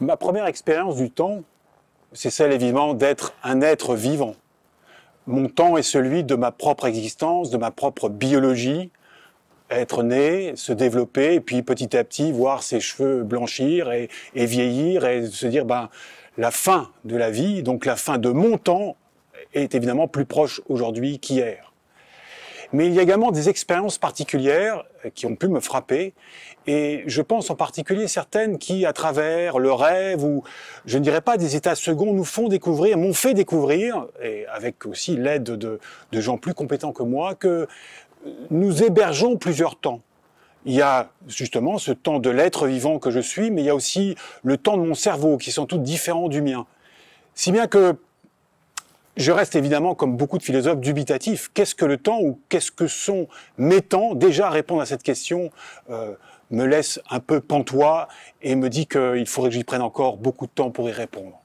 Ma première expérience du temps, c'est celle évidemment d'être un être vivant. Mon temps est celui de ma propre existence, de ma propre biologie, être né, se développer, et puis petit à petit voir ses cheveux blanchir et, vieillir, et se dire, ben, la fin de la vie, donc la fin de mon temps, est évidemment plus proche aujourd'hui qu'hier. Mais il y a également des expériences particulières euh, qui ont pu me frapper. Et je pense en particulier certaines qui, à travers le rêve ou, je ne dirais pas des états seconds, nous font découvrir, m'ont fait découvrir, et avec aussi l'aide de, gens plus compétents que moi, que euh, nous hébergeons plusieurs temps. Il y a justement ce temps de l'être vivant que je suis, mais il y a aussi le temps de mon cerveau qui sont toutes différents du mien. Si bien que je reste évidemment, comme beaucoup de philosophes, dubitatif. Qu'est-ce que le temps ou qu'est-ce que sont mes temps Déjà, répondre à cette question euh, me laisse un peu pantois et me dit qu'il faudrait que j'y prenne encore beaucoup de temps pour y répondre.